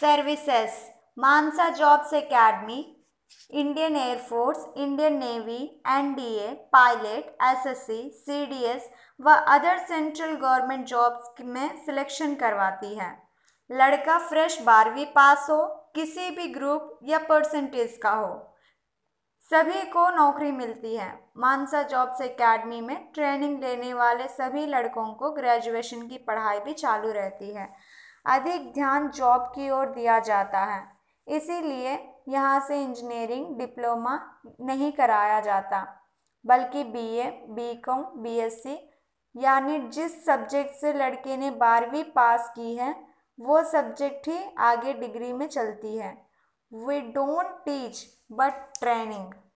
services Mansa jobs academy Indian air force Indian navy NDA pilot SSC CDS व other central government jobs में selection करवाती है लड़का fresh बारहवीं पास हो किसी भी ग्रुप या परसेंटेज का हो सभी को नौकरी मिलती है मानसा जॉब्स एकेडमी में ट्रेनिंग लेने वाले सभी लड़कों को ग्रेजुएशन की पढ़ाई भी चालू रहती है अधिक ध्यान जॉब की ओर दिया जाता है इसीलिए यहाँ से इंजीनियरिंग डिप्लोमा नहीं कराया जाता बल्कि बीए, बीकॉम, बीएससी यानी जिस सब्जेक्ट से लड़के ने बारहवीं पास की है वो सब्जेक्ट ही आगे डिग्री में चलती है we don't teach but training